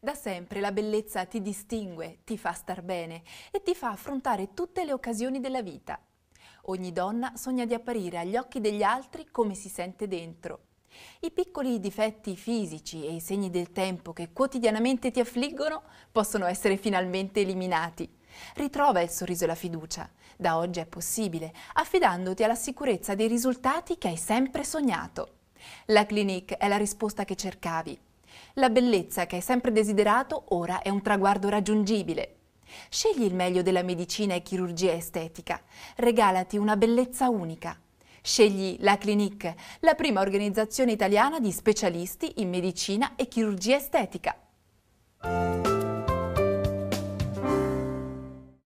Da sempre la bellezza ti distingue, ti fa star bene e ti fa affrontare tutte le occasioni della vita. Ogni donna sogna di apparire agli occhi degli altri come si sente dentro. I piccoli difetti fisici e i segni del tempo che quotidianamente ti affliggono possono essere finalmente eliminati. Ritrova il sorriso e la fiducia. Da oggi è possibile, affidandoti alla sicurezza dei risultati che hai sempre sognato. La Clinique è la risposta che cercavi. La bellezza che hai sempre desiderato ora è un traguardo raggiungibile. Scegli il meglio della medicina e chirurgia estetica. Regalati una bellezza unica. Scegli la Clinique, la prima organizzazione italiana di specialisti in medicina e chirurgia estetica.